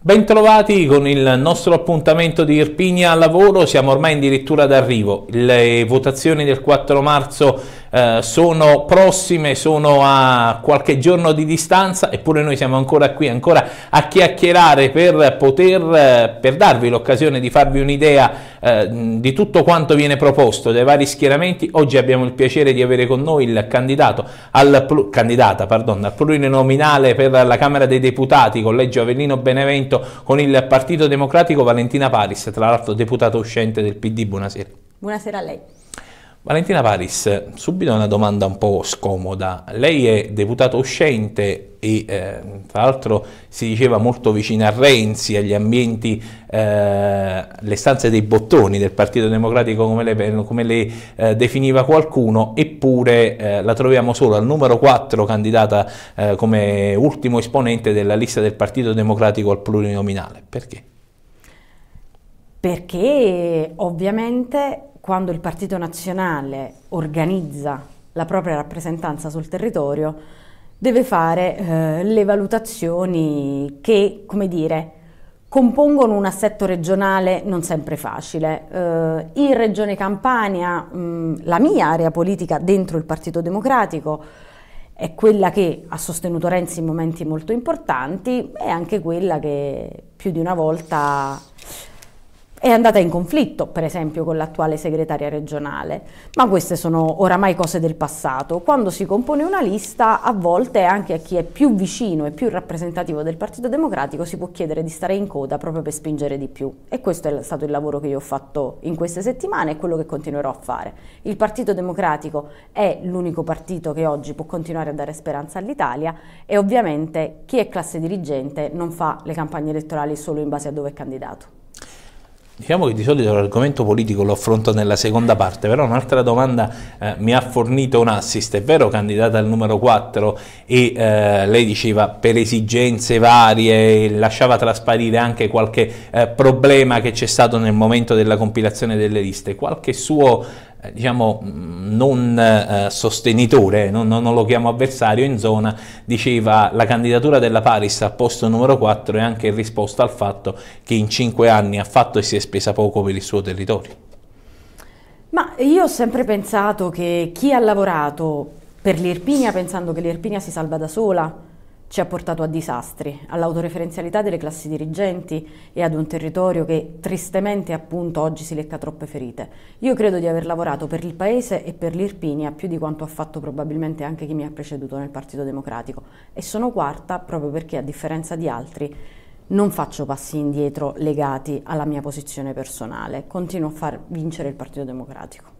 Bentrovati con il nostro appuntamento di Irpigna al lavoro, siamo ormai addirittura d'arrivo, le votazioni del 4 marzo eh, sono prossime, sono a qualche giorno di distanza, eppure noi siamo ancora qui, ancora a chiacchierare per poter, eh, per darvi l'occasione di farvi un'idea eh, di tutto quanto viene proposto dai vari schieramenti. Oggi abbiamo il piacere di avere con noi il candidato al, candidata, pardon, al plurinominale per la Camera dei Deputati, collegio Avellino Benevento, con il Partito Democratico Valentina Paris, tra l'altro deputata uscente del PD. Buonasera. Buonasera a lei. Valentina Paris, subito una domanda un po' scomoda. Lei è deputato uscente e eh, tra l'altro si diceva molto vicino a Renzi, agli ambienti, eh, le stanze dei bottoni del Partito Democratico come le, come le eh, definiva qualcuno, eppure eh, la troviamo solo al numero 4 candidata eh, come ultimo esponente della lista del Partito Democratico al plurinominale. Perché? Perché ovviamente quando il Partito Nazionale organizza la propria rappresentanza sul territorio, deve fare eh, le valutazioni che, come dire, compongono un assetto regionale non sempre facile. Eh, in Regione Campania, mh, la mia area politica dentro il Partito Democratico è quella che ha sostenuto Renzi in momenti molto importanti e anche quella che più di una volta è andata in conflitto, per esempio, con l'attuale segretaria regionale, ma queste sono oramai cose del passato. Quando si compone una lista, a volte anche a chi è più vicino e più rappresentativo del Partito Democratico si può chiedere di stare in coda proprio per spingere di più. E questo è stato il lavoro che io ho fatto in queste settimane e quello che continuerò a fare. Il Partito Democratico è l'unico partito che oggi può continuare a dare speranza all'Italia e ovviamente chi è classe dirigente non fa le campagne elettorali solo in base a dove è candidato. Diciamo che di solito l'argomento politico lo affronto nella seconda parte, però un'altra domanda eh, mi ha fornito un assist, è vero candidata al numero 4 e eh, lei diceva per esigenze varie lasciava trasparire anche qualche eh, problema che c'è stato nel momento della compilazione delle liste, qualche suo eh, diciamo, mm, non eh, sostenitore, non, non, lo chiamo avversario in zona, diceva la candidatura della Paris al posto numero 4 è anche in risposta al fatto che in 5 anni ha fatto e si è spesa poco per il suo territorio. Ma io ho sempre pensato che chi ha lavorato per l'Irpinia pensando che l'Irpinia si salva da sola, ci ha portato a disastri, all'autoreferenzialità delle classi dirigenti e ad un territorio che tristemente appunto oggi si lecca troppe ferite. Io credo di aver lavorato per il Paese e per l'Irpinia più di quanto ha fatto probabilmente anche chi mi ha preceduto nel Partito Democratico e sono quarta proprio perché a differenza di altri non faccio passi indietro legati alla mia posizione personale, continuo a far vincere il Partito Democratico.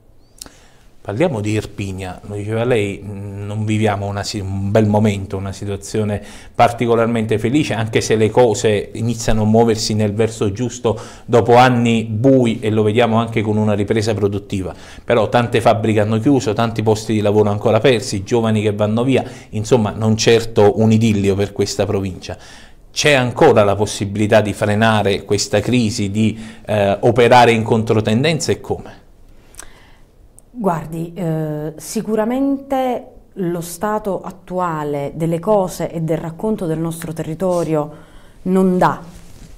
Parliamo di Irpigna, lo diceva lei, non viviamo una, un bel momento, una situazione particolarmente felice, anche se le cose iniziano a muoversi nel verso giusto dopo anni bui e lo vediamo anche con una ripresa produttiva. Però tante fabbriche hanno chiuso, tanti posti di lavoro ancora persi, giovani che vanno via, insomma non certo un idillio per questa provincia c'è ancora la possibilità di frenare questa crisi, di eh, operare in controtendenza e come? Guardi, eh, sicuramente lo stato attuale delle cose e del racconto del nostro territorio non dà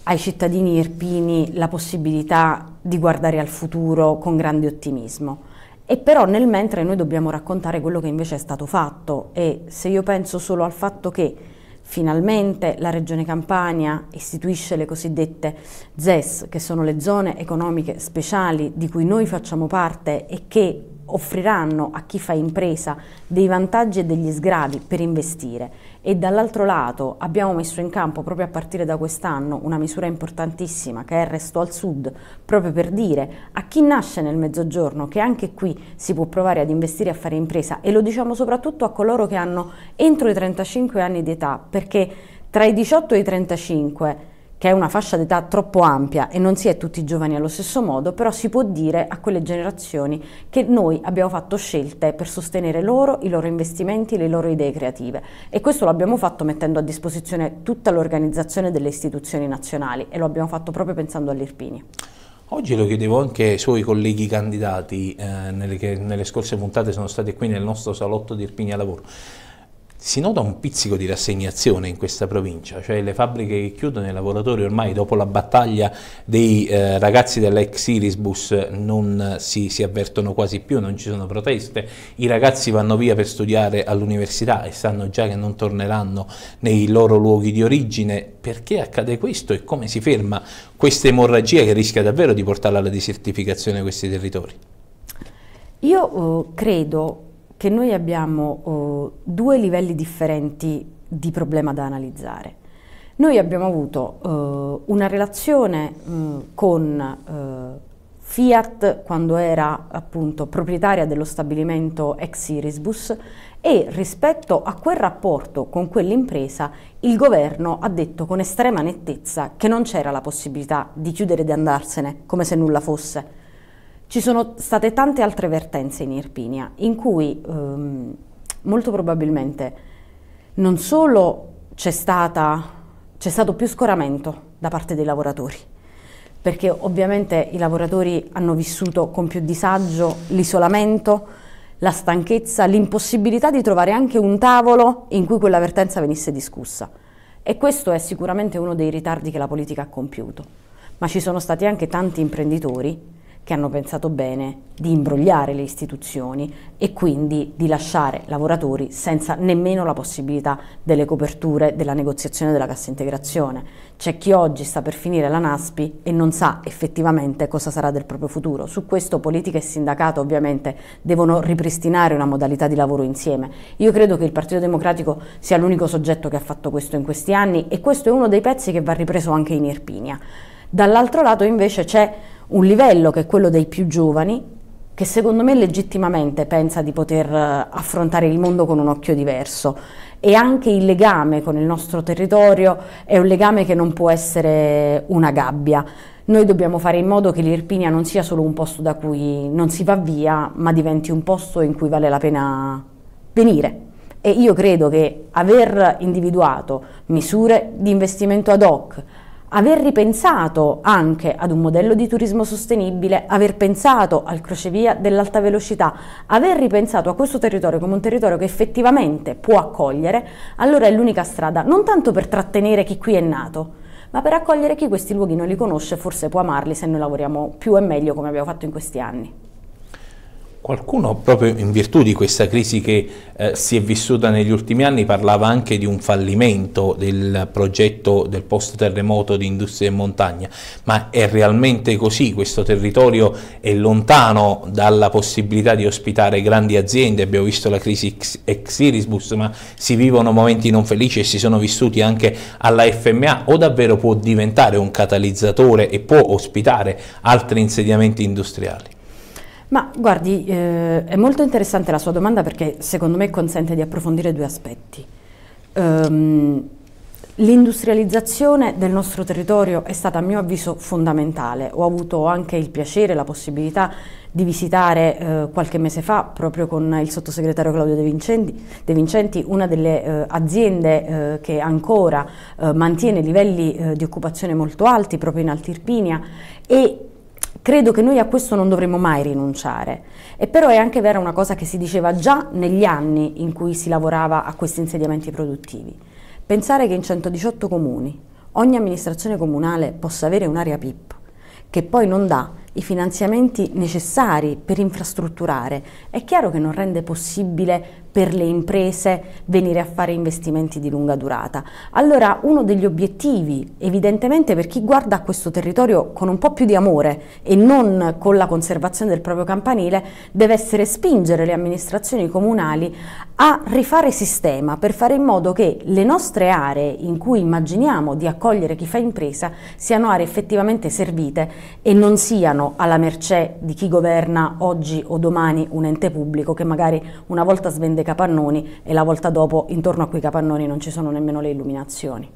ai cittadini irpini la possibilità di guardare al futuro con grande ottimismo. E però nel mentre noi dobbiamo raccontare quello che invece è stato fatto e se io penso solo al fatto che Finalmente la Regione Campania istituisce le cosiddette ZES, che sono le zone economiche speciali di cui noi facciamo parte e che offriranno a chi fa impresa dei vantaggi e degli sgravi per investire e dall'altro lato abbiamo messo in campo proprio a partire da quest'anno una misura importantissima che è il resto al sud, proprio per dire a chi nasce nel mezzogiorno che anche qui si può provare ad investire e a fare impresa e lo diciamo soprattutto a coloro che hanno entro i 35 anni di età perché tra i 18 e i 35 che è una fascia d'età troppo ampia e non si è tutti giovani allo stesso modo, però si può dire a quelle generazioni che noi abbiamo fatto scelte per sostenere loro, i loro investimenti, le loro idee creative e questo lo abbiamo fatto mettendo a disposizione tutta l'organizzazione delle istituzioni nazionali e lo abbiamo fatto proprio pensando all'Irpini. Oggi lo chiedevo anche ai suoi colleghi candidati, eh, nelle, che nelle scorse puntate sono stati qui nel nostro salotto di Irpini a lavoro si nota un pizzico di rassegnazione in questa provincia, cioè le fabbriche che chiudono i lavoratori ormai dopo la battaglia dei eh, ragazzi dell'ex Irisbus non si, si, avvertono quasi più, non ci sono proteste, i ragazzi vanno via per studiare all'università e sanno già che non torneranno nei loro luoghi di origine, perché accade questo e come si ferma questa emorragia che rischia davvero di portare alla desertificazione di questi territori? Io eh, credo che noi abbiamo oh, due livelli differenti di problema da analizzare. Noi abbiamo avuto eh, una relazione mh, mm, con eh, Fiat quando era appunto proprietaria dello stabilimento ex Irisbus e rispetto a quel rapporto con quell'impresa il governo ha detto con estrema nettezza che non c'era la possibilità di chiudere e di andarsene come se nulla fosse ci sono state tante altre vertenze in Irpinia in cui ehm, molto probabilmente non solo c'è stato più scoramento da parte dei lavoratori, perché ovviamente i lavoratori hanno vissuto con più disagio l'isolamento, la stanchezza, l'impossibilità di trovare anche un tavolo in cui quella vertenza venisse discussa. E questo è sicuramente uno dei ritardi che la politica ha compiuto. Ma ci sono stati anche tanti imprenditori che hanno pensato bene di imbrogliare le istituzioni e quindi di lasciare lavoratori senza nemmeno la possibilità delle coperture della negoziazione della cassa integrazione. C'è chi oggi sta per finire la NASPI e non sa effettivamente cosa sarà del proprio futuro. Su questo politica e sindacato ovviamente devono ripristinare una modalità di lavoro insieme. Io credo che il Partito Democratico sia l'unico soggetto che ha fatto questo in questi anni e questo è uno dei pezzi che va ripreso anche in Irpinia. Dall'altro lato invece c'è un livello che è quello dei più giovani, che secondo me legittimamente pensa di poter eh, affrontare il mondo con un occhio diverso e anche il legame con il nostro territorio è un legame che non può essere una gabbia. Noi dobbiamo fare in modo che l'Irpinia non sia solo un posto da cui non si va via, ma diventi un posto in cui vale la pena venire. E io credo che aver individuato misure di investimento ad hoc, aver ripensato anche ad un modello di turismo sostenibile, aver pensato al crocevia dell'alta velocità, aver ripensato a questo territorio come un territorio che effettivamente può accogliere, allora è l'unica strada, non tanto per trattenere chi qui è nato, ma per accogliere chi questi luoghi non li conosce, e forse può amarli se noi lavoriamo più e meglio come abbiamo fatto in questi anni. Qualcuno proprio in virtù di questa crisi che eh, si è vissuta negli ultimi anni parlava anche di un fallimento del progetto del post terremoto di industria e montagna, ma è realmente così? Questo territorio è lontano dalla possibilità di ospitare grandi aziende, abbiamo visto la crisi ex Irisbus, ma si vivono momenti non felici e si sono vissuti anche alla FMA o davvero può diventare un catalizzatore e può ospitare altri insediamenti industriali? Ma guardi, eh, è molto interessante la sua domanda perché secondo me consente di approfondire due aspetti. Um, L'industrializzazione del nostro territorio è stata a mio avviso fondamentale. Ho avuto anche il piacere, la possibilità di visitare eh, qualche mese fa, proprio con il sottosegretario Claudio De Vincenti, De Vincenti una delle eh, aziende eh, che ancora eh, mantiene livelli eh, di occupazione molto alti, proprio in Altirpinia, e Credo che noi a questo non dovremmo mai rinunciare. E però è anche vera una cosa che si diceva già negli anni in cui si lavorava a questi insediamenti produttivi. Pensare che in 118 comuni ogni amministrazione comunale possa avere un'area PIP che poi non dà i finanziamenti necessari per infrastrutturare, è chiaro che non rende possibile per le imprese venire a fare investimenti di lunga durata. Allora uno degli obiettivi evidentemente per chi guarda a questo territorio con un po' più di amore e non con la conservazione del proprio campanile deve essere spingere le amministrazioni comunali a rifare sistema per fare in modo che le nostre aree in cui immaginiamo di accogliere chi fa impresa siano aree effettivamente servite e non siano alla mercé di chi governa oggi o domani un ente pubblico che magari una volta svende dei capannoni e la volta dopo intorno a quei capannoni non ci sono nemmeno le illuminazioni.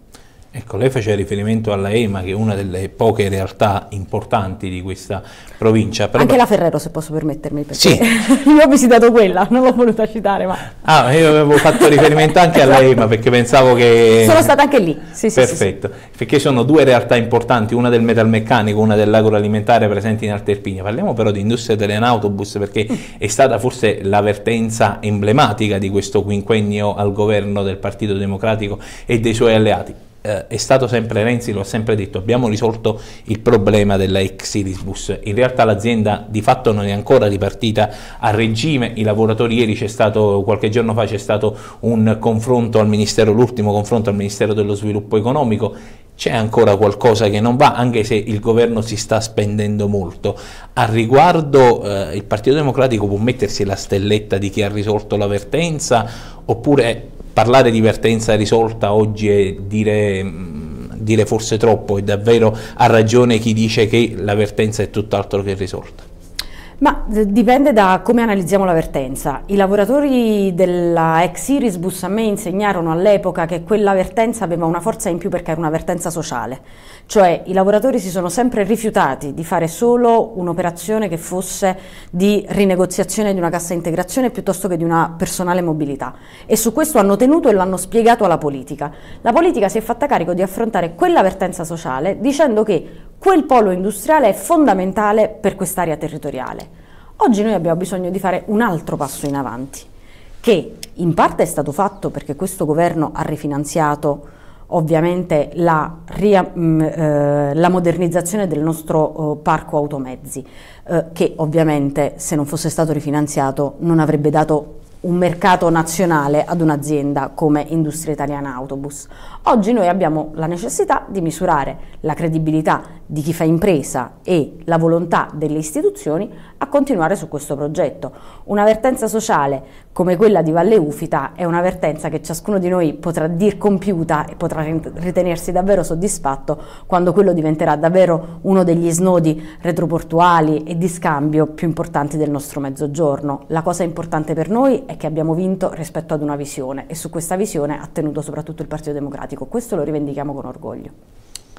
Ecco, lei faceva riferimento alla EMA, che è una delle poche realtà importanti di questa provincia. Però... Anche la Ferrero, se posso permettermi, perché sì. io ho visitato quella, non l'ho voluta citare, ma... Ah, io avevo fatto riferimento anche alla esatto. EMA, perché pensavo che... Sono stata anche lì, sì, sì Perfetto, sì, perché sono due realtà importanti, una del metalmeccanico, una dell'agroalimentare presenti in Alterpini. Parliamo però di industria dell'autobus, perché mm. è stata forse l'avvertenza emblematica di questo quinquennio al governo del Partito Democratico e dei suoi alleati eh, è stato sempre Renzi, lo ha sempre detto, abbiamo risolto il problema della Exidisbus. In realtà l'azienda di fatto non è ancora ripartita a regime, i lavoratori ieri c'è stato, qualche giorno fa c'è stato un confronto al Ministero, l'ultimo confronto al Ministero dello Sviluppo Economico, c'è ancora qualcosa che non va, anche se il governo si sta spendendo molto. A riguardo eh, il Partito Democratico può mettersi la stelletta di chi ha risolto l'avvertenza oppure parlare di vertenza risolta oggi è dire, mm, dire forse troppo e davvero ha ragione chi dice che la vertenza è tutt'altro che risolta. Ma eh, dipende da come analizziamo la vertenza. I lavoratori della ex Iris Bus a me insegnarono all'epoca che quella vertenza aveva una forza in più perché era una vertenza sociale, cioè i lavoratori si sono sempre rifiutati di fare solo un'operazione che fosse di rinegoziazione di una cassa integrazione piuttosto che di una personale mobilità e su questo hanno tenuto e l'hanno spiegato alla politica. La politica si è fatta carico di affrontare quell'avvertenza sociale dicendo che quel polo industriale è fondamentale per quest'area territoriale. Oggi noi abbiamo bisogno di fare un altro passo in avanti, che in parte è stato fatto perché questo governo ha rifinanziato ovviamente la, mm, eh, la, modernizzazione del nostro eh, parco automezzi, eh, che ovviamente se non fosse stato rifinanziato non avrebbe dato un mercato nazionale ad un'azienda come Industria Italiana Autobus. Oggi noi abbiamo la necessità di misurare la credibilità di chi fa impresa e la volontà delle istituzioni a continuare su questo progetto. Una vertenza sociale come quella di Valle Ufita è una vertenza che ciascuno di noi potrà dir compiuta e potrà ritenersi davvero soddisfatto quando quello diventerà davvero uno degli snodi retroportuali e di scambio più importanti del nostro mezzogiorno. La cosa importante per noi è che abbiamo vinto rispetto ad una visione e su questa visione ha tenuto soprattutto il Partito Democratico. Adriatico, questo lo rivendichiamo con orgoglio.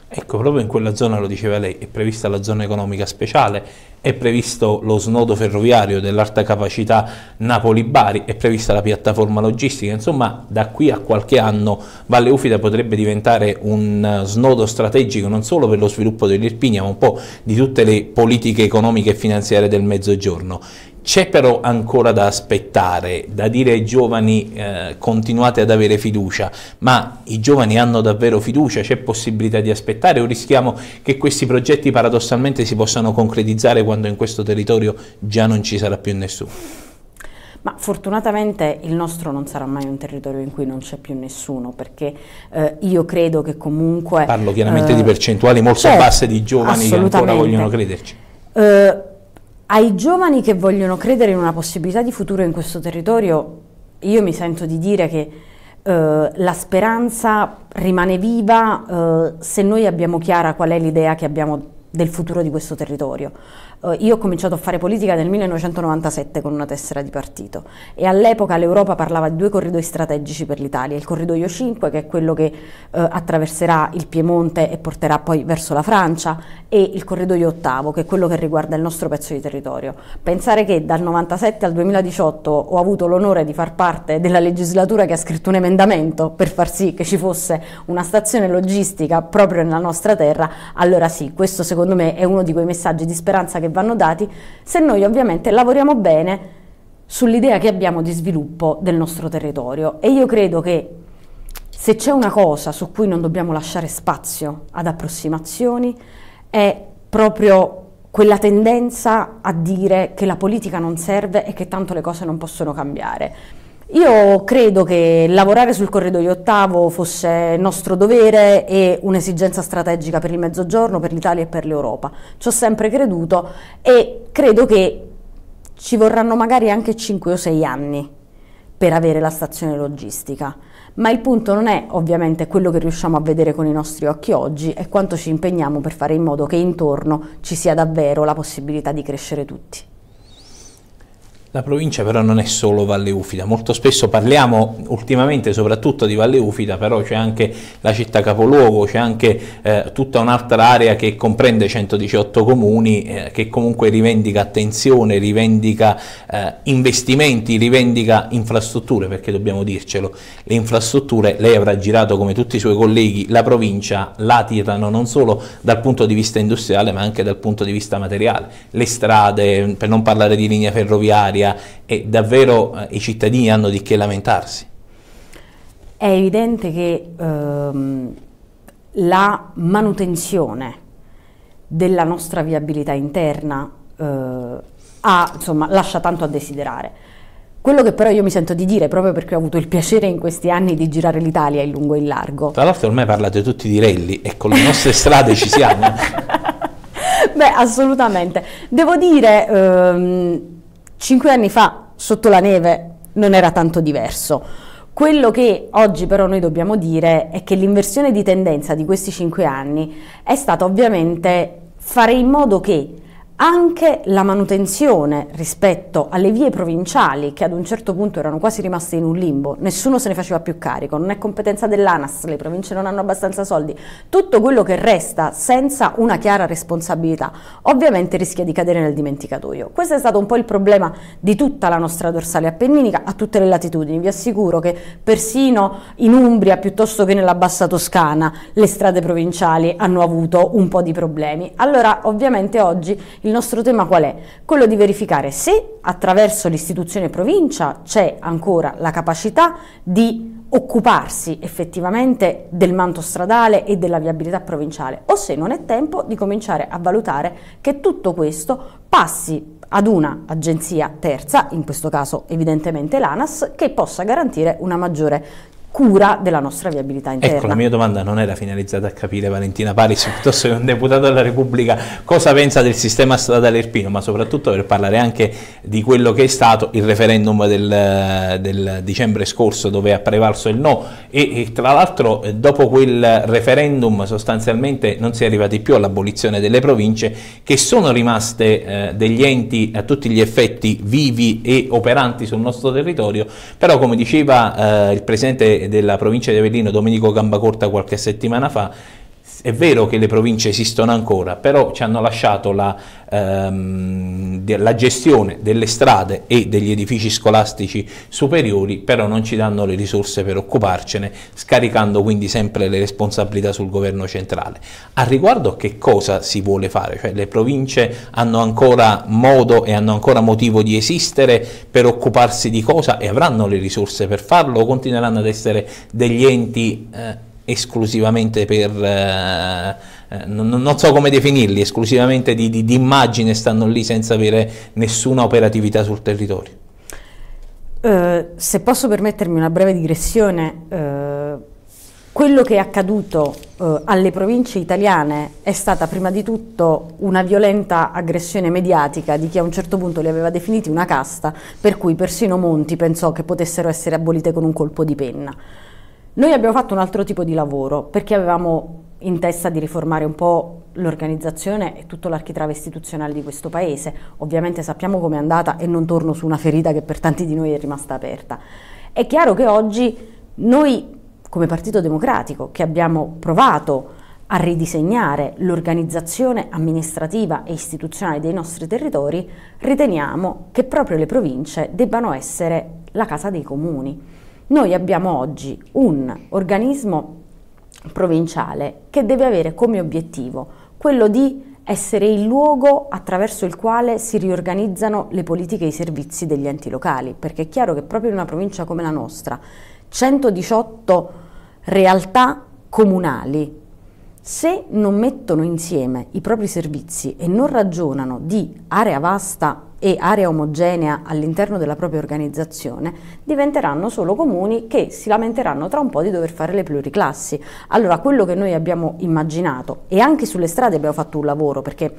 Ecco, proprio in quella zona, lo diceva lei, è prevista la zona economica speciale, è previsto lo snodo ferroviario dell'alta capacità Napoli-Bari, è prevista la piattaforma logistica, insomma da qui a qualche anno Valle Ufida potrebbe diventare un eh, snodo strategico non solo per lo sviluppo dell'Irpinia ma un po' di tutte le politiche economiche e finanziarie del Mezzogiorno. C'è però ancora da aspettare, da dire ai giovani eh, continuate ad avere fiducia, ma i giovani hanno davvero fiducia? C'è possibilità di aspettare o rischiamo che questi progetti paradossalmente si possano concretizzare quando in questo territorio già non ci sarà più nessuno? Ma fortunatamente il nostro non sarà mai un territorio in cui non c'è più nessuno, perché eh, io credo che comunque... Parlo chiaramente eh, di percentuali molto certo, basse di giovani che ancora vogliono crederci. Eh, ai giovani che vogliono credere in una possibilità di futuro in questo territorio, io mi sento di dire che eh, la speranza rimane viva eh, se noi abbiamo chiara qual è l'idea che abbiamo del futuro di questo territorio. Eh, io ho cominciato a fare politica nel 1997 con una tessera di partito e all'epoca l'Europa parlava di due corridoi strategici per l'Italia, il corridoio 5 che è quello che eh, attraverserà il Piemonte e porterà poi verso la Francia e il corridoio 8 che è quello che riguarda il nostro pezzo di territorio. Pensare che dal 1997 al 2018 ho avuto l'onore di far parte della legislatura che ha scritto un emendamento per far sì che ci fosse una stazione logistica proprio nella nostra terra, allora sì, questo secondo me è uno di quei messaggi di speranza che vanno dati se noi ovviamente lavoriamo bene sull'idea che abbiamo di sviluppo del nostro territorio. E io credo che se c'è una cosa su cui non dobbiamo lasciare spazio ad approssimazioni è proprio quella tendenza a dire che la politica non serve e che tanto le cose non possono cambiare. Io credo che lavorare sul corridoio ottavo fosse nostro dovere e un'esigenza strategica per il Mezzogiorno, per l'Italia e per l'Europa. Ci ho sempre creduto e credo che ci vorranno magari anche 5 o 6 anni per avere la stazione logistica. Ma il punto non è ovviamente quello che riusciamo a vedere con i nostri occhi oggi, è quanto ci impegniamo per fare in modo che intorno ci sia davvero la possibilità di crescere tutti. La provincia però non è solo Valle Ufida, molto spesso parliamo ultimamente soprattutto di Valle Ufida, però c'è anche la città capoluogo, c'è anche eh, tutta un'altra area che comprende 118 comuni eh, che comunque rivendica attenzione, rivendica eh, investimenti, rivendica infrastrutture, perché dobbiamo dircelo, le infrastrutture, lei avrà girato come tutti i suoi colleghi la provincia, la tirano non solo dal punto di vista industriale ma anche dal punto di vista materiale, le strade, per non parlare di linea ferroviaria, Italia e davvero eh, i cittadini hanno di che lamentarsi? È evidente che ehm, la manutenzione della nostra viabilità interna eh, ha, insomma, lascia tanto a desiderare. Quello che però io mi sento di dire, proprio perché ho avuto il piacere in questi anni di girare l'Italia in lungo e in largo. Tra l'altro ormai parlate tutti di rally e con le nostre strade ci siamo. Beh, assolutamente. Devo dire, ehm, Cinque anni fa, sotto la neve, non era tanto diverso. Quello che oggi però noi dobbiamo dire è che l'inversione di tendenza di questi cinque anni è stata ovviamente fare in modo che anche la manutenzione rispetto alle vie provinciali che ad un certo punto erano quasi rimaste in un limbo, nessuno se ne faceva più carico, non è competenza dell'ANAS, le province non hanno abbastanza soldi, tutto quello che resta senza una chiara responsabilità ovviamente rischia di cadere nel dimenticatoio. Questo è stato un po' il problema di tutta la nostra dorsale appenninica a tutte le latitudini, vi assicuro che persino in Umbria piuttosto che nella bassa Toscana le strade provinciali hanno avuto un po' di problemi. Allora ovviamente oggi il nostro tema qual è? Quello di verificare se attraverso l'istituzione provincia c'è ancora la capacità di occuparsi effettivamente del manto stradale e della viabilità provinciale o se non è tempo di cominciare a valutare che tutto questo passi ad una agenzia terza, in questo caso evidentemente l'ANAS, che possa garantire una maggiore cura della nostra viabilità interna. Ecco, la mia domanda non era finalizzata a capire Valentina Paris, piuttosto che un deputato della Repubblica, cosa pensa del sistema stradale irpino, ma soprattutto per parlare anche di quello che è stato il referendum del, del dicembre scorso, dove ha prevalso il no, e, e tra l'altro eh, dopo quel referendum sostanzialmente non si è arrivati più all'abolizione delle province, che sono rimaste eh, degli enti a tutti gli effetti vivi e operanti sul nostro territorio, però come diceva eh, il Presidente eh, della provincia di Avellino, Domenico Gambacorta, qualche settimana fa, è vero che le province esistono ancora, però ci hanno lasciato la, ehm, la gestione delle strade e degli edifici scolastici superiori, però non ci danno le risorse per occuparcene, scaricando quindi sempre le responsabilità sul governo centrale. A riguardo che cosa si vuole fare? Cioè, le province hanno ancora modo e hanno ancora motivo di esistere per occuparsi di cosa e avranno le risorse per farlo o continueranno ad essere degli enti eh, esclusivamente per... Eh, eh, non, non, so come definirli, esclusivamente di, di, di immagine stanno lì senza avere nessuna operatività sul territorio. Uh, se posso permettermi una breve digressione, uh, quello che è accaduto uh, alle province italiane è stata prima di tutto una violenta aggressione mediatica di chi a un certo punto li aveva definiti una casta, per cui persino Monti pensò che potessero essere abolite con un colpo di penna. Noi abbiamo fatto un altro tipo di lavoro perché avevamo in testa di riformare un po' l'organizzazione e tutto l'architrave istituzionale di questo paese. Ovviamente sappiamo com'è andata e non torno su una ferita che per tanti di noi è rimasta aperta. È chiaro che oggi noi come Partito Democratico che abbiamo provato a ridisegnare l'organizzazione amministrativa e istituzionale dei nostri territori, riteniamo che proprio le province debbano essere la casa dei comuni. Noi abbiamo oggi un organismo provinciale che deve avere come obiettivo quello di essere il luogo attraverso il quale si riorganizzano le politiche e i servizi degli enti locali, perché è chiaro che proprio in una provincia come la nostra, 118 realtà comunali se non mettono insieme i propri servizi e non ragionano di area vasta e area omogenea all'interno della propria organizzazione, diventeranno solo comuni che si lamenteranno tra un po' di dover fare le pluriclassi. Allora, quello che noi abbiamo immaginato, e anche sulle strade abbiamo fatto un lavoro, perché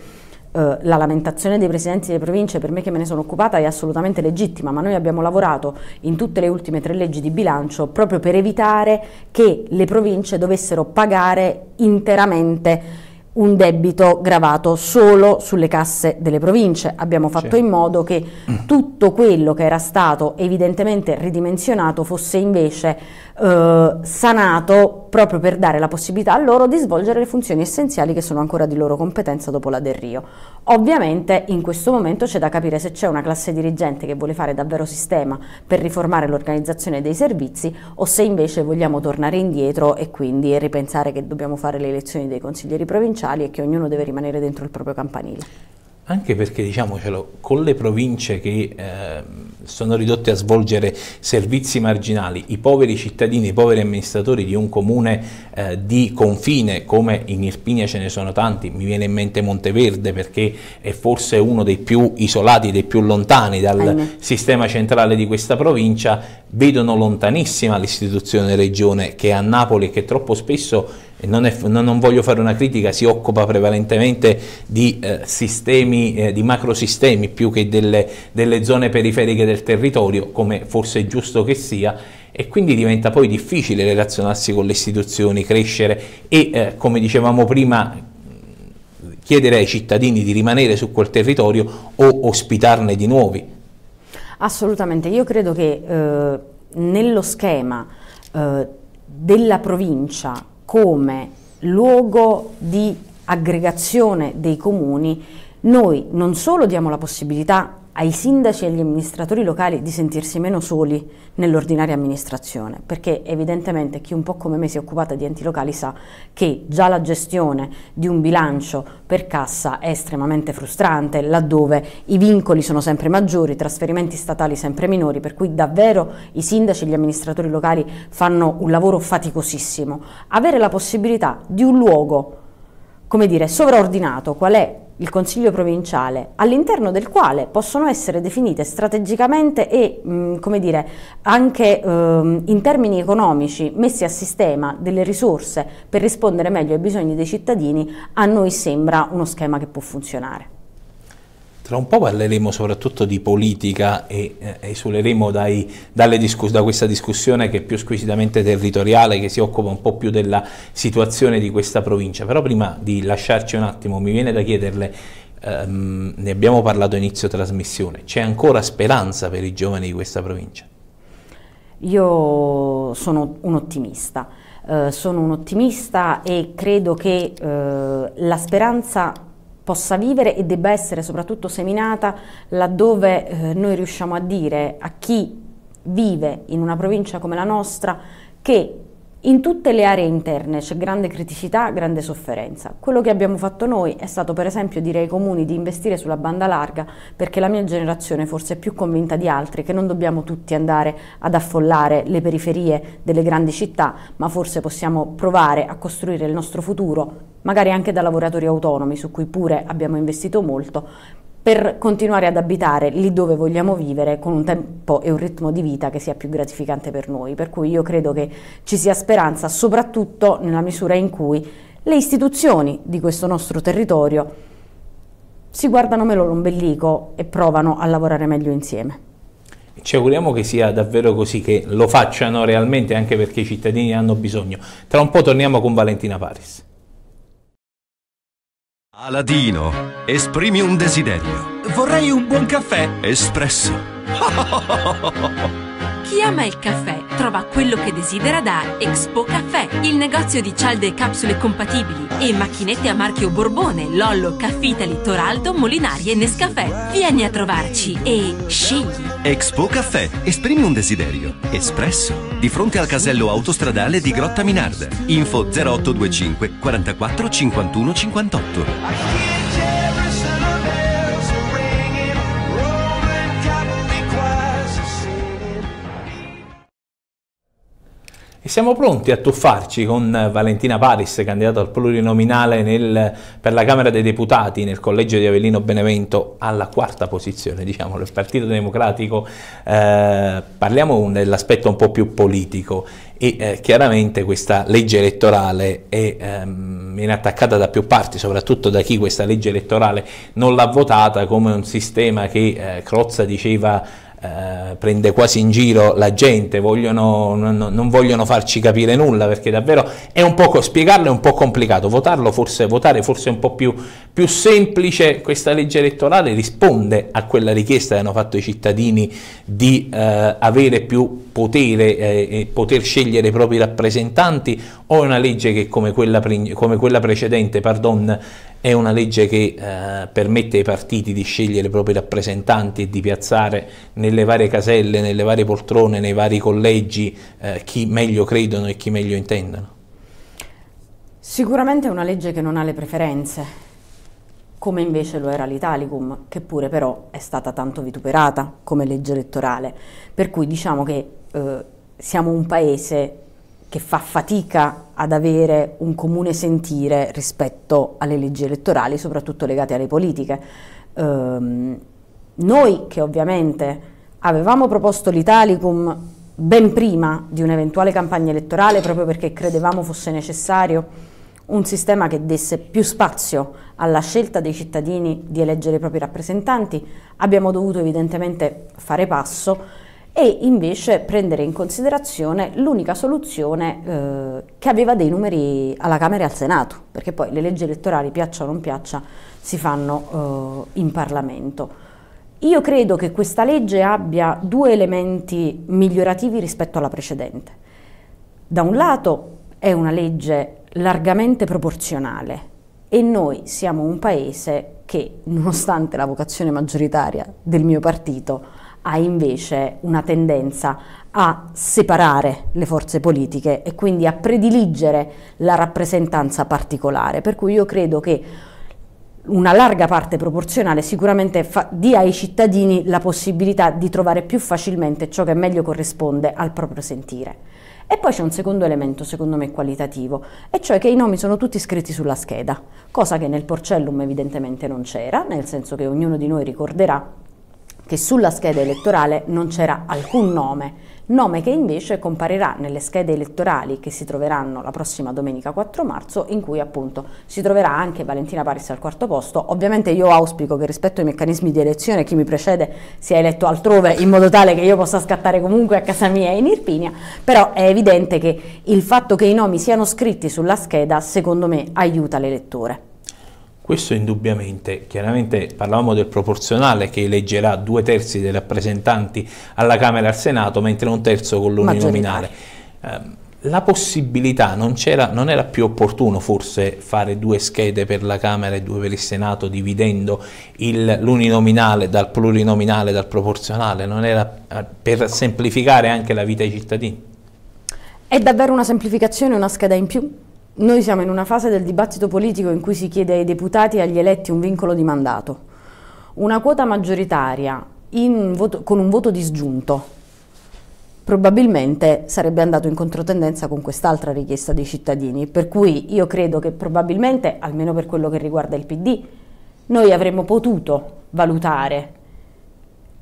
eh, la lamentazione dei presidenti delle province, per me che me ne sono occupata, è assolutamente legittima, ma noi abbiamo lavorato in tutte le ultime tre leggi di bilancio proprio per evitare che le province dovessero pagare interamente un debito gravato solo sulle casse delle province. Abbiamo fatto in modo che tutto quello che era stato evidentemente ridimensionato fosse invece eh, sanato proprio per dare la possibilità a loro di svolgere le funzioni essenziali che sono ancora di loro competenza dopo la Del Rio. Ovviamente in questo momento c'è da capire se c'è una classe dirigente che vuole fare davvero sistema per riformare l'organizzazione dei servizi o se invece vogliamo tornare indietro e quindi ripensare che dobbiamo fare le elezioni dei consiglieri provinciali provinciali e che ognuno deve rimanere dentro il proprio campanile. Anche perché, diciamocelo, con le province che eh, sono ridotte a svolgere servizi marginali, i poveri cittadini, i poveri amministratori di un comune eh, di confine, come in Irpinia ce ne sono tanti, mi viene in mente Monteverde perché è forse uno dei più isolati, dei più lontani dal Aine. sistema centrale di questa provincia, vedono lontanissima l'istituzione regione che è a Napoli e che troppo spesso non, è, non, voglio fare una critica, si occupa prevalentemente di eh, sistemi, eh, di macrosistemi più che delle, delle zone periferiche del territorio, come forse è giusto che sia, e quindi diventa poi difficile relazionarsi con le istituzioni, crescere e, eh, come dicevamo prima, chiedere ai cittadini di rimanere su quel territorio o ospitarne di nuovi. Assolutamente, io credo che eh, nello schema eh, della provincia come luogo di aggregazione dei comuni, noi non solo diamo la possibilità ai sindaci e agli amministratori locali di sentirsi meno soli nell'ordinaria amministrazione, perché evidentemente chi un po' come me si è occupata di enti locali sa che già la gestione di un bilancio per cassa è estremamente frustrante, laddove i vincoli sono sempre maggiori, i trasferimenti statali sempre minori, per cui davvero i sindaci e gli amministratori locali fanno un lavoro faticosissimo. Avere la possibilità di un luogo come dire, sovraordinato, qual è il Consiglio provinciale, all'interno del quale possono essere definite strategicamente e, mh, mm, come dire, anche ehm, in termini economici messi a sistema delle risorse per rispondere meglio ai bisogni dei cittadini, a noi sembra uno schema che può funzionare. Tra un po' parleremo soprattutto di politica e eh, esuleremo dai, discuss da questa discussione che è più squisitamente territoriale, che si occupa un po' più della situazione di questa provincia. Però prima di lasciarci un attimo, mi viene da chiederle, ehm, ne abbiamo parlato a inizio trasmissione, c'è ancora speranza per i giovani di questa provincia? Io sono un ottimista. Uh, sono un ottimista e credo che uh, la speranza possa vivere e debba essere soprattutto seminata laddove eh, noi riusciamo a dire a chi vive in una provincia come la nostra che in tutte le aree interne c'è grande criticità, grande sofferenza. Quello che abbiamo fatto noi è stato per esempio dire ai comuni di investire sulla banda larga perché la mia generazione forse è più convinta di altri che non dobbiamo tutti andare ad affollare le periferie delle grandi città, ma forse possiamo provare a costruire il nostro futuro magari anche da lavoratori autonomi su cui pure abbiamo investito molto, per continuare ad abitare lì dove vogliamo vivere con un tempo e un ritmo di vita che sia più gratificante per noi. Per cui io credo che ci sia speranza, soprattutto nella misura in cui le istituzioni di questo nostro territorio si guardano meno l'ombelico e provano a lavorare meglio insieme. Ci auguriamo che sia davvero così, che lo facciano realmente anche perché i cittadini hanno bisogno. Tra un po' torniamo con Valentina Paris. Aladino, esprimi un desiderio. Vorrei un buon caffè. Espresso. Chi ama il caffè trova quello che desidera da Expo Caffè, il negozio di cialde e capsule compatibili e macchinette a marchio Borbone, Lollo, Caffitali, Toraldo, Molinari e Nescafè. Vieni a trovarci e scegli. Expo Caffè, esprimi un desiderio. Espresso. Di fronte al casello autostradale di Grotta Minarda. Info 0825 44 51 58. E siamo pronti a tuffarci con Valentina Paris, candidata al plurinominale nel, per la Camera dei Deputati nel collegio di Avellino Benevento alla quarta posizione, diciamo, del Partito Democratico. Eh, parliamo dell'aspetto un po' più politico e eh, chiaramente questa legge elettorale è, ehm, viene attaccata da più parti, soprattutto da chi questa legge elettorale non l'ha votata come un sistema che eh, Crozza diceva eh, prende quasi in giro la gente, vogliono, non, non, vogliono farci capire nulla perché davvero è un po' spiegarlo è un po' complicato, votarlo forse, votare forse è un po' più, più semplice, questa legge elettorale risponde a quella richiesta che hanno fatto i cittadini di eh, avere più potere eh, e poter scegliere i propri rappresentanti o è una legge che come quella, come quella precedente pardon, è una legge che eh, permette ai partiti di scegliere i propri rappresentanti e di piazzare nelle varie caselle, nelle varie poltrone, nei vari collegi eh, chi meglio credono e chi meglio intendono? Sicuramente è una legge che non ha le preferenze, come invece lo era l'Italicum, che pure però è stata tanto vituperata come legge elettorale. Per cui diciamo che eh, siamo un paese che fa fatica ad avere un comune sentire rispetto alle leggi elettorali, soprattutto legate alle politiche. Ehm, noi che ovviamente avevamo proposto l'Italicum ben prima di un'eventuale campagna elettorale, proprio perché credevamo fosse necessario un sistema che desse più spazio alla scelta dei cittadini di eleggere i propri rappresentanti, abbiamo dovuto evidentemente fare passo e invece prendere in considerazione l'unica soluzione eh, che aveva dei numeri alla Camera e al Senato, perché poi le leggi elettorali, piaccia o non piaccia, si fanno eh, in Parlamento. Io credo che questa legge abbia due elementi migliorativi rispetto alla precedente. Da un lato è una legge largamente proporzionale e noi siamo un paese che, nonostante la vocazione maggioritaria del mio partito, ha invece una tendenza a separare le forze politiche e quindi a prediligere la rappresentanza particolare. Per cui io credo che una larga parte proporzionale sicuramente dia ai cittadini la possibilità di trovare più facilmente ciò che meglio corrisponde al proprio sentire. E poi c'è un secondo elemento, secondo me qualitativo, e cioè che i nomi sono tutti scritti sulla scheda, cosa che nel Porcellum evidentemente non c'era, nel senso che ognuno di noi ricorderà che sulla scheda elettorale non c'era alcun nome, nome che invece comparirà nelle schede elettorali che si troveranno la prossima domenica 4 marzo, in cui appunto si troverà anche Valentina Paris al quarto posto. Ovviamente io auspico che rispetto ai meccanismi di elezione chi mi precede sia eletto altrove in modo tale che io possa scattare comunque a casa mia in Irpinia, però è evidente che il fatto che i nomi siano scritti sulla scheda secondo me aiuta l'elettore. Questo indubbiamente, chiaramente parlavamo del proporzionale che eleggerà due terzi dei rappresentanti alla Camera e al Senato, mentre un terzo con l'uninominale. Ehm, la possibilità, non, non, era più opportuno forse fare due schede per la Camera e due per il Senato dividendo l'uninominale dal plurinominale, dal proporzionale, non era eh, per semplificare anche la vita ai cittadini? È davvero una semplificazione, una scheda in più? Noi siamo in una fase del dibattito politico in cui si chiede ai deputati e agli eletti un vincolo di mandato. Una quota maggioritaria voto, con un voto disgiunto probabilmente sarebbe andato in controtendenza con quest'altra richiesta dei cittadini, per cui io credo che probabilmente, almeno per quello che riguarda il PD, noi avremmo potuto valutare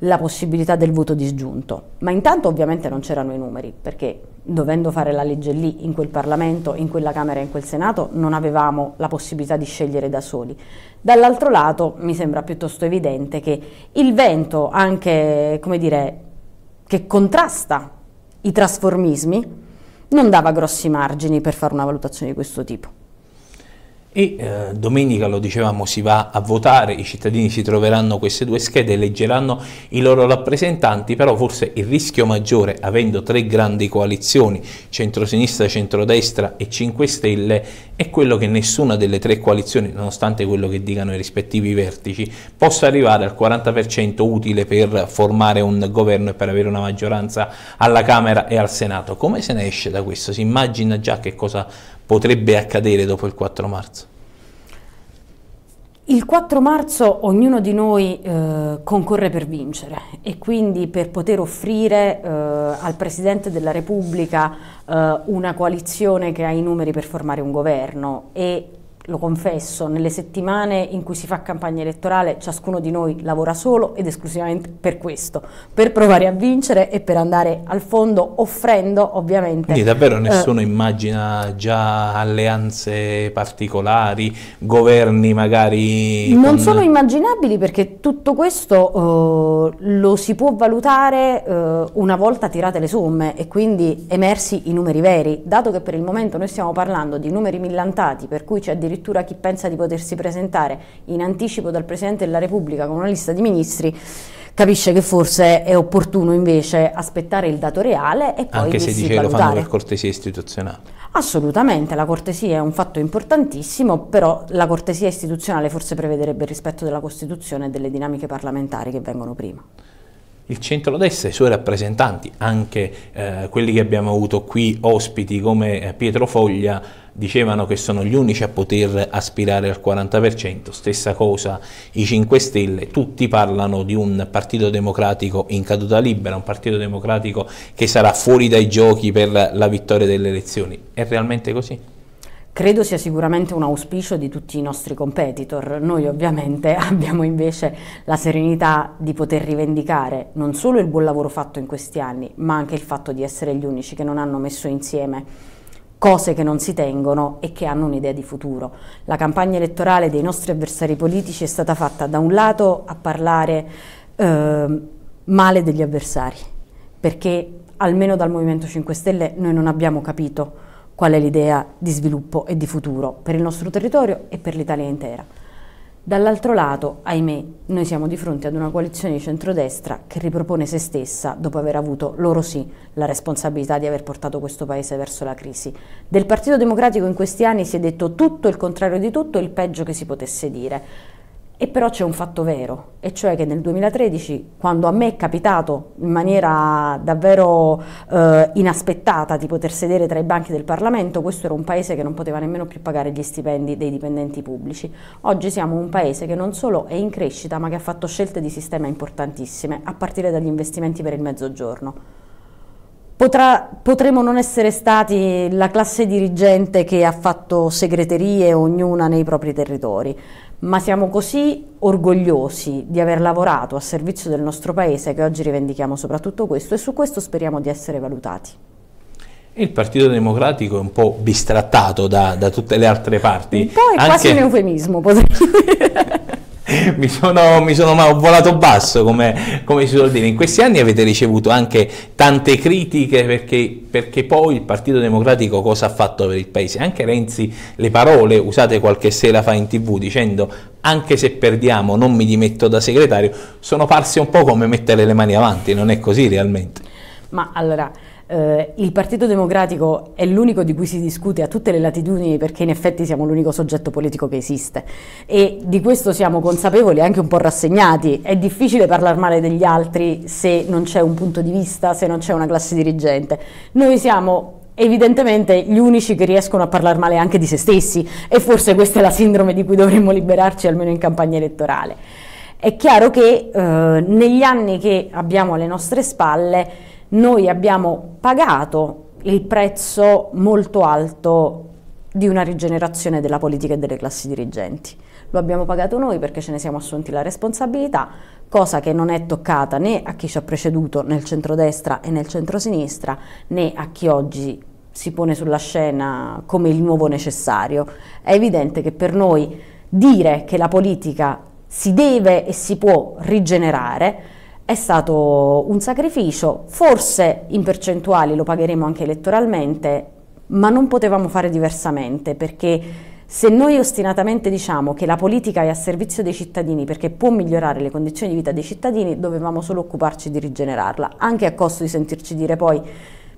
la possibilità del voto disgiunto, ma intanto ovviamente non c'erano i numeri, perché dovendo fare la legge lì, in quel Parlamento, in quella Camera e in quel Senato, non avevamo la possibilità di scegliere da soli. Dall'altro lato mi sembra piuttosto evidente che il vento, anche come dire, che contrasta i trasformismi, non dava grossi margini per fare una valutazione di questo tipo. E eh, domenica, lo dicevamo, si va a votare, i cittadini si troveranno queste due schede, eleggeranno i loro rappresentanti, però forse il rischio maggiore, avendo tre grandi coalizioni, centrosinistra, centrodestra e 5 Stelle, è quello che nessuna delle tre coalizioni, nonostante quello che dicano i rispettivi vertici, possa arrivare al 40% utile per formare un governo e per avere una maggioranza alla Camera e al Senato. Come se ne esce da questo? Si immagina già che cosa potrebbe accadere dopo il 4 marzo? Il 4 marzo ognuno di noi eh, concorre per vincere e quindi per poter offrire eh, al Presidente della Repubblica eh, una coalizione che ha i numeri per formare un governo e lo confesso, nelle settimane in cui si fa campagna elettorale ciascuno di noi lavora solo ed esclusivamente per questo, per provare a vincere e per andare al fondo offrendo ovviamente... Quindi davvero eh, nessuno eh, immagina già alleanze particolari, governi magari... Non con... sono immaginabili perché tutto questo eh, lo si può valutare eh, una volta tirate le somme e quindi emersi i numeri veri, dato che per il momento noi stiamo parlando di numeri millantati per cui c'è addirittura addirittura chi pensa di potersi presentare in anticipo dal Presidente della Repubblica con una lista di ministri, capisce che forse è opportuno invece aspettare il dato reale e poi Anche se dice valutare. lo fanno per cortesia istituzionale. Assolutamente, la cortesia è un fatto importantissimo, però la cortesia istituzionale forse prevederebbe il rispetto della Costituzione e delle dinamiche parlamentari che vengono prima il centrodestra e i suoi rappresentanti, anche eh, quelli che abbiamo avuto qui ospiti come eh, Pietro Foglia, dicevano che sono gli unici a poter aspirare al 40%, stessa cosa i 5 Stelle, tutti parlano di un partito democratico in caduta libera, un partito democratico che sarà fuori dai giochi per la vittoria delle elezioni. È realmente così? Credo sia sicuramente un auspicio di tutti i nostri competitor. Noi ovviamente abbiamo invece la serenità di poter rivendicare non solo il buon lavoro fatto in questi anni, ma anche il fatto di essere gli unici che non hanno messo insieme cose che non si tengono e che hanno un'idea di futuro. La campagna elettorale dei nostri avversari politici è stata fatta da un lato a parlare eh, male degli avversari, perché almeno dal Movimento 5 Stelle noi non abbiamo capito qual è l'idea di sviluppo e di futuro per il nostro territorio e per l'Italia intera. Dall'altro lato, ahimè, noi siamo di fronte ad una coalizione di centrodestra che ripropone se stessa dopo aver avuto, loro sì, la responsabilità di aver portato questo Paese verso la crisi. Del Partito Democratico in questi anni si è detto tutto il contrario di tutto, e il peggio che si potesse dire. E però c'è un fatto vero, e cioè che nel 2013, quando a me è capitato in maniera davvero eh, inaspettata di poter sedere tra i banchi del Parlamento, questo era un paese che non poteva nemmeno più pagare gli stipendi dei dipendenti pubblici. Oggi siamo un paese che non solo è in crescita, ma che ha fatto scelte di sistema importantissime, a partire dagli investimenti per il mezzogiorno. Potrà, potremo non essere stati la classe dirigente che ha fatto segreterie ognuna nei propri territori, ma siamo così orgogliosi di aver lavorato a servizio del nostro Paese che oggi rivendichiamo soprattutto questo e su questo speriamo di essere valutati. Il Partito Democratico è un po' bistrattato da, da tutte le altre parti. Un po' è Anche... quasi un eufemismo, potrei dire. mi sono, mi sono volato basso, come, come, si suol dire. In questi anni avete ricevuto anche tante critiche perché, perché poi il Partito Democratico cosa ha fatto per il Paese? Anche Renzi, le parole usate qualche sera fa in tv dicendo anche se perdiamo non mi dimetto da segretario, sono parse un po' come mettere le mani avanti, non è così realmente. Ma allora... Eh, il Partito Democratico è l'unico di cui si discute a tutte le latitudini perché in effetti siamo l'unico soggetto politico che esiste e di questo siamo consapevoli e anche un po' rassegnati. È difficile parlare male degli altri se non c'è un punto di vista, se non c'è una classe dirigente. Noi siamo evidentemente gli unici che riescono a parlare male anche di se stessi e forse questa è la sindrome di cui dovremmo liberarci almeno in campagna elettorale. È chiaro che eh, negli anni che abbiamo alle nostre spalle noi abbiamo pagato il prezzo molto alto di una rigenerazione della politica e delle classi dirigenti. Lo abbiamo pagato noi perché ce ne siamo assunti la responsabilità, cosa che non è toccata né a chi ci ha preceduto nel centrodestra e nel centrosinistra, né a chi oggi si pone sulla scena come il nuovo necessario. È evidente che per noi dire che la politica si deve e si può rigenerare è stato un sacrificio, forse in percentuali lo pagheremo anche elettoralmente, ma non potevamo fare diversamente perché se noi ostinatamente diciamo che la politica è a servizio dei cittadini perché può migliorare le condizioni di vita dei cittadini, dovevamo solo occuparci di rigenerarla, anche a costo di sentirci dire poi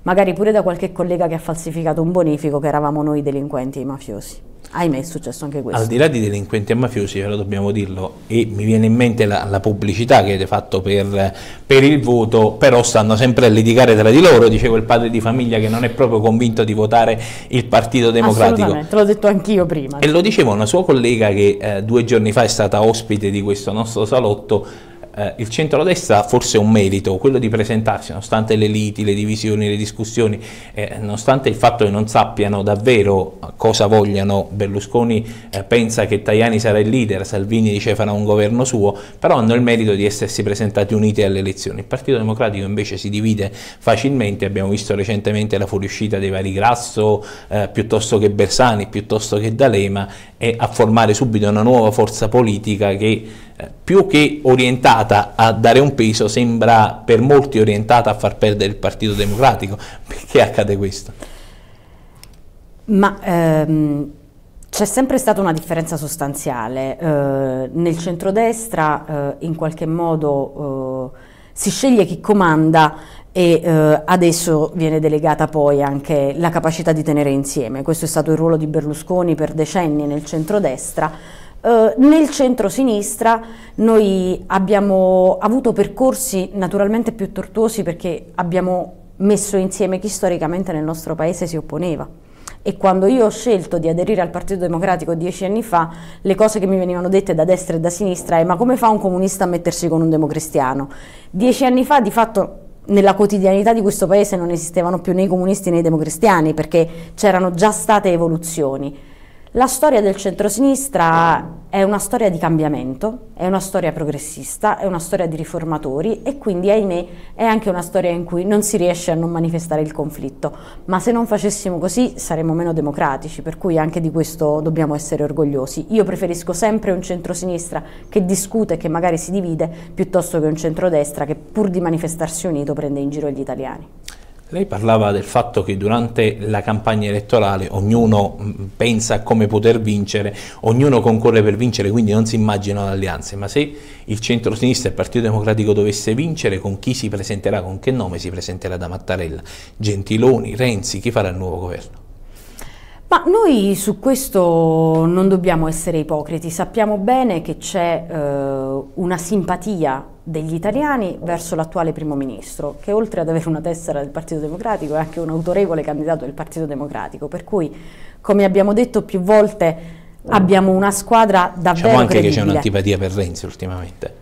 magari pure da qualche collega che ha falsificato un bonifico che eravamo noi delinquenti e mafiosi. Ahimè è successo anche questo. Al di là di delinquenti e mafiosi, però dobbiamo dirlo, e mi viene in mente la, la pubblicità che avete fatto per, per, il voto, però stanno sempre a litigare tra di loro, dicevo il padre di famiglia che non è proprio convinto di votare il Partito Democratico. Te l'ho detto anch'io prima. E lo diceva una sua collega che eh, due giorni fa è stata ospite di questo nostro salotto, eh, il centrodestra ha forse un merito, quello di presentarsi, nonostante le liti, le divisioni, le discussioni, eh, nonostante il fatto che non sappiano davvero cosa vogliano, Berlusconi eh, pensa che Tajani sarà il leader, Salvini dice farà un governo suo, però hanno il merito di essersi presentati uniti alle elezioni. Il Partito Democratico invece si divide facilmente, abbiamo visto recentemente la fuoriuscita dei vari Grasso, eh, piuttosto che Bersani, piuttosto che D'Alema, e a formare subito una nuova forza politica che eh, più che orientata orientata a dare un peso, sembra per molti orientata a far perdere il Partito Democratico. Perché accade questo? Ma ehm, c'è sempre stata una differenza sostanziale. Eh, nel centrodestra eh, in qualche modo eh, si sceglie chi comanda e eh, adesso viene delegata poi anche la capacità di tenere insieme. Questo è stato il ruolo di Berlusconi per decenni nel centrodestra eh, nel centro-sinistra noi abbiamo avuto percorsi naturalmente più tortuosi perché abbiamo messo insieme chi storicamente nel nostro paese si opponeva. E quando io ho scelto di aderire al Partito Democratico dieci anni fa, le cose che mi venivano dette da destra e da sinistra è ma come fa un comunista a mettersi con un democristiano? Dieci anni fa di fatto nella quotidianità di questo paese non esistevano più né i comunisti né i democristiani perché c'erano già state evoluzioni. La storia del centrosinistra è una storia di cambiamento, è una storia progressista, è una storia di riformatori e quindi, ahimè, è anche una storia in cui non si riesce a non manifestare il conflitto. Ma se non facessimo così saremmo meno democratici, per cui anche di questo dobbiamo essere orgogliosi. Io preferisco sempre un centrosinistra che discute, e che magari si divide, piuttosto che un centrodestra che pur di manifestarsi unito prende in giro gli italiani. Lei parlava del fatto che durante la campagna elettorale ognuno mm, pensa a come poter vincere, ognuno concorre per vincere, quindi non si immaginano alleanze, ma se il centro-sinistra e il Partito Democratico dovesse vincere, con chi si presenterà, con che nome si presenterà da Mattarella? Gentiloni, Renzi, chi farà il nuovo governo? Ma noi su questo non dobbiamo essere ipocriti, sappiamo bene che c'è eh, una simpatia degli italiani verso l'attuale primo ministro, che oltre ad avere una tessera del Partito Democratico è anche un autorevole candidato del Partito Democratico, per cui come abbiamo detto più volte mm. abbiamo una squadra diciamo davvero... Diciamo anche credibile. che c'è un'antipatia per Renzi ultimamente.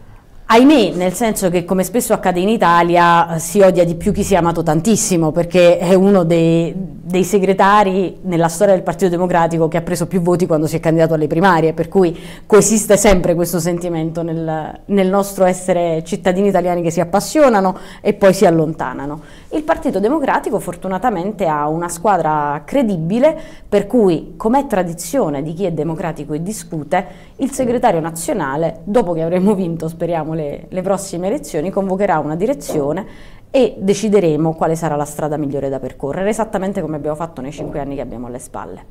Ahimè, nel senso che come spesso accade in Italia eh, si odia di più chi si è amato tantissimo perché è uno dei, dei, segretari nella storia del Partito Democratico che ha preso più voti quando si è candidato alle primarie, per cui coesiste sempre questo sentimento nel, nel nostro essere cittadini italiani che si appassionano e poi si allontanano. Il Partito Democratico fortunatamente ha una squadra credibile per cui, com'è tradizione di chi è democratico e discute, il segretario nazionale, dopo che avremo vinto, speriamo, le, le prossime elezioni, convocherà una direzione e decideremo quale sarà la strada migliore da percorrere, esattamente come abbiamo fatto nei cinque anni che abbiamo alle spalle.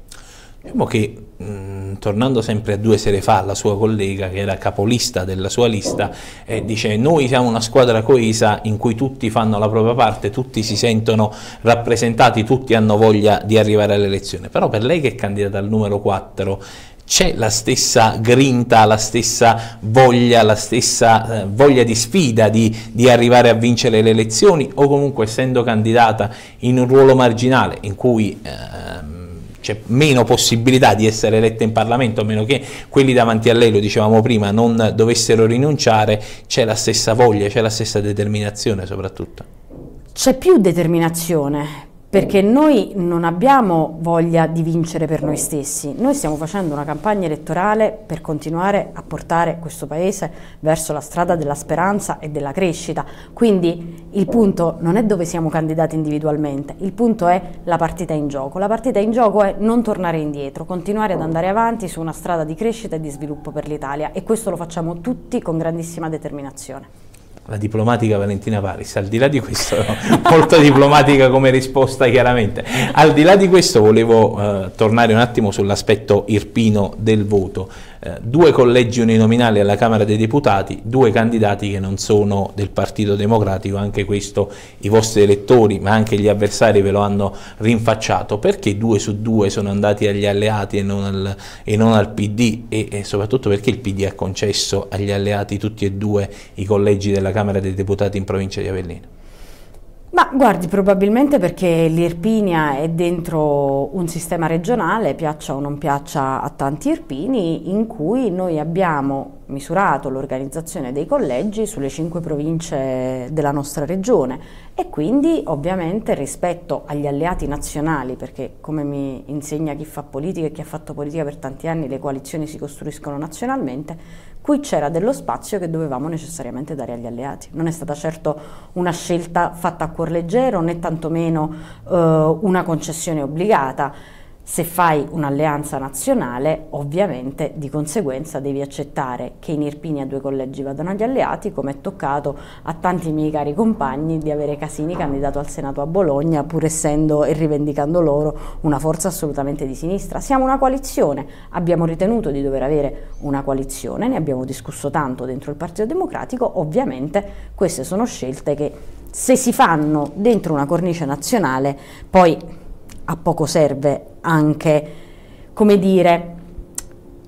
Diciamo che, mh, mm, tornando sempre a due sere fa, la sua collega, che era capolista della sua lista, eh, dice noi siamo una squadra coesa in cui tutti fanno la propria parte, tutti si sentono rappresentati, tutti hanno voglia di arrivare all'elezione. Però per lei che è candidata al numero 4, c'è la stessa grinta, la stessa voglia, la stessa eh, voglia di sfida di, di, arrivare a vincere le elezioni o comunque essendo candidata in un ruolo marginale in cui... Eh, c'è meno possibilità di essere eletta in Parlamento, a meno che quelli davanti a lei, lo dicevamo prima, non dovessero rinunciare, c'è la stessa voglia, c'è la stessa determinazione soprattutto. C'è più determinazione perché noi non abbiamo voglia di vincere per noi stessi, noi stiamo facendo una campagna elettorale per continuare a portare questo Paese verso la strada della speranza e della crescita, quindi il punto non è dove siamo candidati individualmente, il punto è la partita in gioco, la partita in gioco è non tornare indietro, continuare ad andare avanti su una strada di crescita e di sviluppo per l'Italia e questo lo facciamo tutti con grandissima determinazione la diplomatica Valentina Paris, al di là di questo, molto diplomatica come risposta chiaramente, al di là di questo volevo eh, tornare un attimo sull'aspetto irpino del voto. Eh, due collegi uninominali alla Camera dei Deputati, due candidati che non sono del Partito Democratico, anche questo i vostri elettori ma anche gli avversari ve lo hanno rinfacciato, perché due su due sono andati agli alleati e non al, e non al PD e, e soprattutto perché il PD ha concesso agli alleati tutti e due i collegi della Camera dei Deputati in provincia di Avellino? Ma guardi, probabilmente perché l'Irpinia è dentro un sistema regionale, piaccia o non piaccia a tanti irpini, in cui noi abbiamo misurato l'organizzazione dei collegi sulle cinque province della nostra regione e quindi ovviamente rispetto agli alleati nazionali, perché come mi insegna chi fa politica e chi ha fatto politica per tanti anni, le coalizioni si costruiscono nazionalmente, qui c'era dello spazio che dovevamo necessariamente dare agli alleati. Non è stata certo una scelta fatta a cuor leggero né tantomeno eh, una concessione obbligata se fai un'alleanza nazionale, ovviamente di conseguenza devi accettare che in Irpinia due collegi vadano agli alleati, come è toccato a tanti miei cari compagni di avere Casini candidato al Senato a Bologna, pur essendo e rivendicando loro una forza assolutamente di sinistra. Siamo una coalizione, abbiamo ritenuto di dover avere una coalizione, ne abbiamo discusso tanto dentro il Partito Democratico, ovviamente queste sono scelte che se si fanno dentro una cornice nazionale poi a poco serve anche, come dire,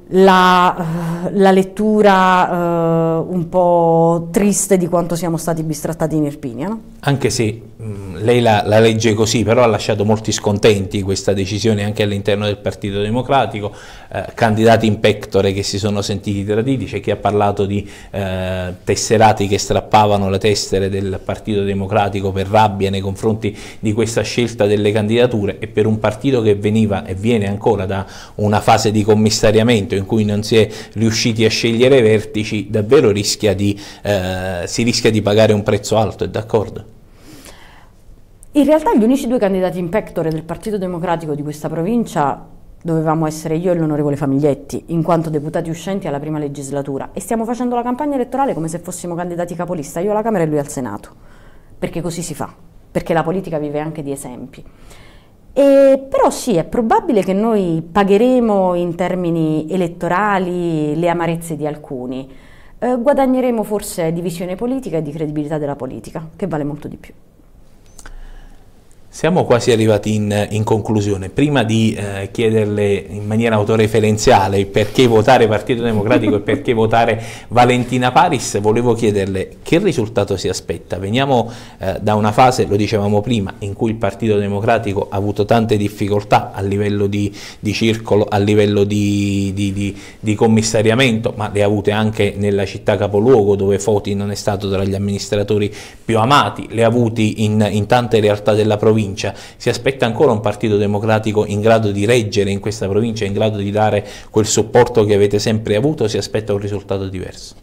la, la lettura eh, un po' triste di quanto siamo stati bistrattati in Irpinia. No? Anche se Mm, lei la, la, legge così, però ha lasciato molti scontenti questa decisione anche all'interno del Partito Democratico, eh, candidati in pectore che si sono sentiti traditi, c'è chi ha parlato di eh, tesserati che strappavano le tessere del Partito Democratico per rabbia nei confronti di questa scelta delle candidature e per un partito che veniva e viene ancora da una fase di commissariamento in cui non si è riusciti a scegliere i vertici, davvero rischia di, eh, si rischia di pagare un prezzo alto, è d'accordo? In realtà gli unici due candidati in pectore del Partito Democratico di questa provincia dovevamo essere io e l'onorevole Famiglietti, in quanto deputati uscenti alla prima legislatura, e stiamo facendo la campagna elettorale come se fossimo candidati capolista, io alla Camera e lui al Senato, perché così si fa, perché la politica vive anche di esempi. E, però sì, è probabile che noi pagheremo in termini elettorali le amarezze di alcuni, eh, guadagneremo forse divisione politica e di credibilità della politica, che vale molto di più. Siamo quasi arrivati in, in conclusione. Prima di eh, chiederle in maniera autoreferenziale perché votare Partito Democratico e perché votare Valentina Paris, volevo chiederle che risultato si aspetta. Veniamo eh, da una fase, lo dicevamo prima, in cui il Partito Democratico ha avuto tante difficoltà a livello di, di circolo, a livello di, di, di, commissariamento, ma le ha avute anche nella città capoluogo dove Foti non è stato tra gli amministratori più amati, le ha avute in, in tante realtà della provincia provincia. Si aspetta ancora un partito democratico in grado di reggere in questa provincia, in grado di dare quel supporto che avete sempre avuto, si aspetta un risultato diverso?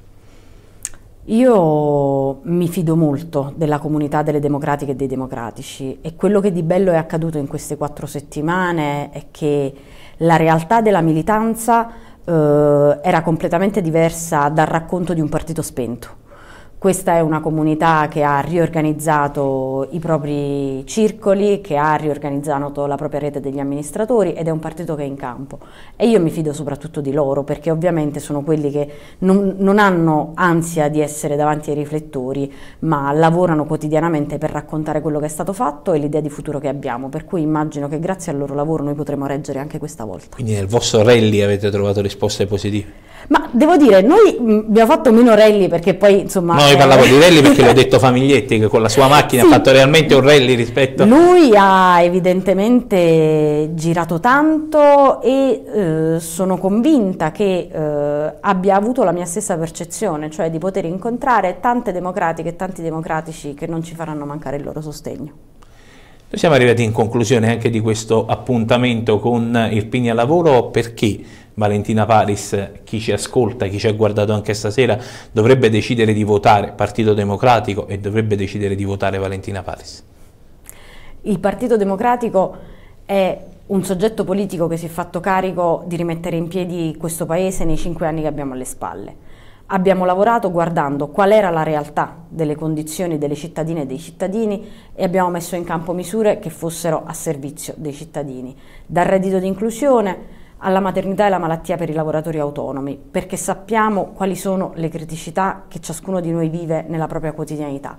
Io mi fido molto della comunità delle democratiche e dei democratici e quello che di bello è accaduto in queste quattro settimane è che la realtà della militanza eh, era completamente diversa dal racconto di un partito spento. Questa è una comunità che ha riorganizzato i propri circoli, che ha riorganizzato la propria rete degli amministratori ed è un partito che è in campo. E io mi fido soprattutto di loro perché ovviamente sono quelli che non, non hanno ansia di essere davanti ai riflettori, ma lavorano quotidianamente per raccontare quello che è stato fatto e l'idea di futuro che abbiamo. Per cui immagino che grazie al loro lavoro noi potremo reggere anche questa volta. Quindi nel vostro rally avete trovato risposte positive? Ma devo dire, noi abbiamo fatto meno rally perché poi insomma... No, noi parlavo di rally perché l'ho detto Famiglietti che con la sua macchina sì. ha fatto realmente un rally rispetto... Lui ha evidentemente girato tanto e eh, sono convinta che eh, abbia avuto la mia stessa percezione, cioè di poter incontrare tante democratiche e tanti democratici che non ci faranno mancare il loro sostegno. Noi siamo arrivati in conclusione anche di questo appuntamento con il Pigna Lavoro perché Valentina Paris, chi ci ascolta, chi ci ha guardato anche stasera, dovrebbe decidere di votare Partito Democratico e dovrebbe decidere di votare Valentina Paris. Il Partito Democratico è un soggetto politico che si è fatto carico di rimettere in piedi questo Paese nei cinque anni che abbiamo alle spalle. Abbiamo lavorato guardando qual era la realtà delle condizioni delle cittadine e dei cittadini e abbiamo messo in campo misure che fossero a servizio dei cittadini, dal reddito di inclusione alla maternità e alla malattia per i lavoratori autonomi, perché sappiamo quali sono le criticità che ciascuno di noi vive nella propria quotidianità.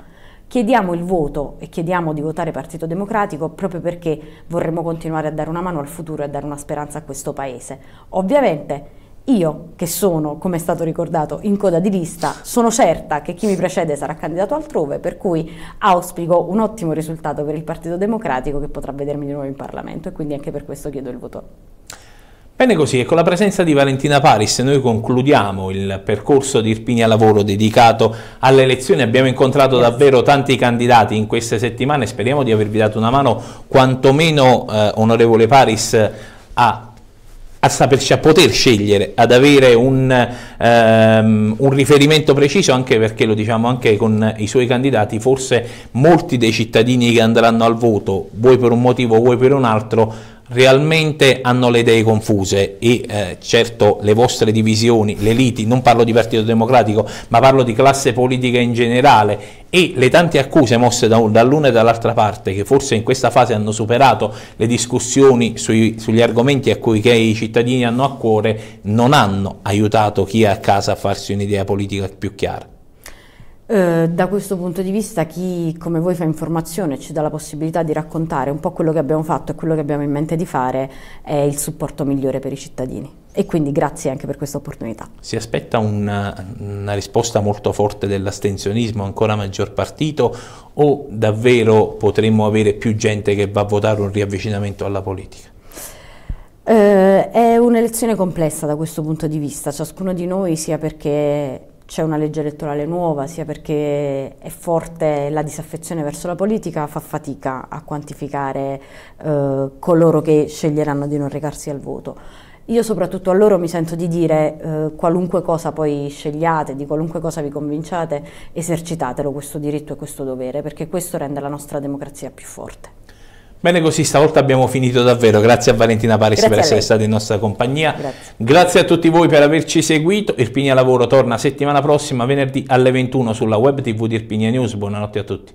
Chiediamo il voto e chiediamo di votare Partito Democratico proprio perché vorremmo continuare a dare una mano al futuro e a dare una speranza a questo Paese. Ovviamente io, che sono, come è stato ricordato, in coda di lista, sono certa che chi mi precede sarà candidato altrove, per cui auspico un ottimo risultato per il Partito Democratico che potrà vedermi di nuovo in Parlamento e quindi anche per questo chiedo il voto Bene così, e con la presenza di Valentina Paris noi concludiamo il percorso di Irpini a lavoro dedicato alle elezioni. Abbiamo incontrato davvero tanti candidati in queste settimane, speriamo di avervi dato una mano quantomeno, eh, onorevole Paris, a a saperci, a poter scegliere, ad avere un, ehm, un, riferimento preciso, anche perché lo diciamo anche con i suoi candidati, forse molti dei cittadini che andranno al voto, vuoi per un motivo, vuoi per un altro, realmente hanno le idee confuse e eh, certo le vostre divisioni, le liti, non parlo di Partito Democratico, ma parlo di classe politica in generale e le tante accuse mosse da, dall'una e dall'altra parte che forse in questa fase hanno superato le discussioni sui, sugli argomenti a cui i cittadini hanno a cuore non hanno aiutato chi è a casa a farsi un'idea politica più chiara. Eh, da questo punto di vista chi come voi fa informazione e ci dà la possibilità di raccontare un po' quello che abbiamo fatto e quello che abbiamo in mente di fare è il supporto migliore per i cittadini e quindi grazie anche per questa opportunità. Si aspetta una, una risposta molto forte dell'astensionismo, ancora maggior partito o davvero potremmo avere più gente che va a votare un riavvicinamento alla politica? Eh, è un'elezione complessa da questo punto di vista, ciascuno di noi sia perché c'è una legge elettorale nuova, sia perché è forte la disaffezione verso la politica, fa fatica a quantificare eh, coloro che sceglieranno di non recarsi al voto. Io soprattutto a loro mi sento di dire eh, qualunque cosa poi scegliate, di qualunque cosa vi convinciate, esercitatelo questo diritto e questo dovere, perché questo rende la nostra democrazia più forte. Bene così, stavolta abbiamo finito davvero. Grazie a Valentina Paris Grazie per essere stata in nostra compagnia. Grazie. Grazie a tutti voi per averci seguito. Irpinia Lavoro torna settimana prossima, venerdì alle 21 sulla web TV di Irpinia News. Buonanotte a tutti.